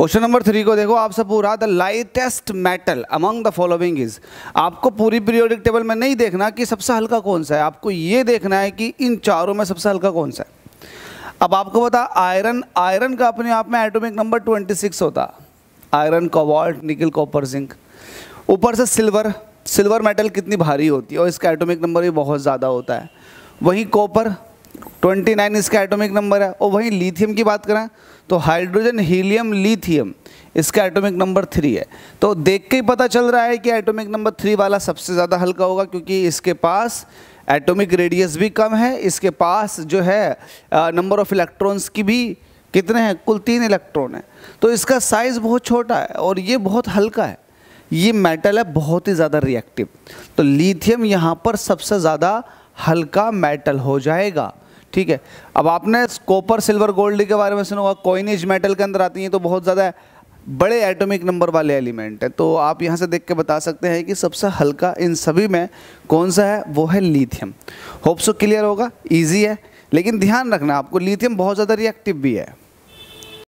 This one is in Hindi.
क्वेश्चन नंबर थ्री को देखो आपसे पूरा the lightest metal among the following is आपको पूरी पीरियोडिक टेबल में नहीं देखना कि सबसे हल्का कौन सा है आपको ये देखना है कि इन चारों में सबसे हल्का कौन सा है अब आपको पता आयरन आयरन का अपने आप में एटॉमिक नंबर 26 होता iron cobalt nickel copper zinc ऊपर से सिल्वर सिल्वर मेटल कितनी भारी होती है और इसका एटोमिक नंबर भी बहुत ज़्यादा होता है वहीं कॉपर ट्वेंटी नाइन इसका एटॉमिक नंबर है और वहीं लिथियम की बात करें तो हाइड्रोजन हीलियम लिथियम इसका एटॉमिक नंबर थ्री है तो देख के ही पता चल रहा है कि एटॉमिक नंबर थ्री वाला सबसे ज़्यादा हल्का होगा क्योंकि इसके पास एटॉमिक रेडियस भी कम है इसके पास जो है नंबर ऑफ इलेक्ट्रॉन्स की भी कितने हैं कुल तीन इलेक्ट्रॉन है तो इसका साइज़ बहुत छोटा है और ये बहुत हल्का है ये मेटल है बहुत ही ज़्यादा रिएक्टिव तो लीथियम यहाँ पर सबसे ज़्यादा हल्का मेटल हो जाएगा ठीक है अब आपने कॉपर सिल्वर गोल्ड के बारे में सुना होगा कोइनेज मेटल के अंदर आती हैं तो बहुत ज़्यादा बड़े एटॉमिक नंबर वाले एलिमेंट हैं तो आप यहाँ से देख के बता सकते हैं कि सबसे हल्का इन सभी में कौन सा है वो है लीथियम होप्सो क्लियर होगा ईजी है लेकिन ध्यान रखना आपको लीथियम बहुत ज़्यादा रिएक्टिव भी है